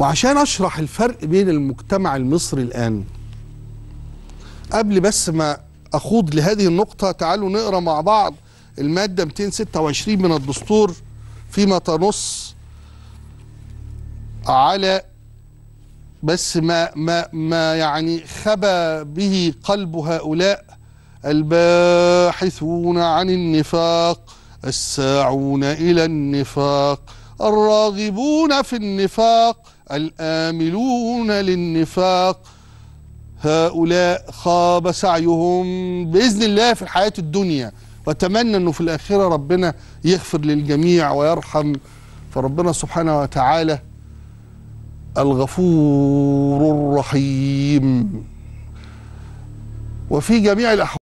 وعشان اشرح الفرق بين المجتمع المصري الان قبل بس ما اخوض لهذه النقطه تعالوا نقرا مع بعض الماده 226 من الدستور فيما تنص على بس ما ما ما يعني خبى به قلب هؤلاء الباحثون عن النفاق الساعون الى النفاق الراغبون في النفاق الآملون للنفاق هؤلاء خاب سعيهم بإذن الله في الحياة الدنيا وأتمنى أنه في الآخرة ربنا يغفر للجميع ويرحم فربنا سبحانه وتعالى الغفور الرحيم وفي جميع الأحوال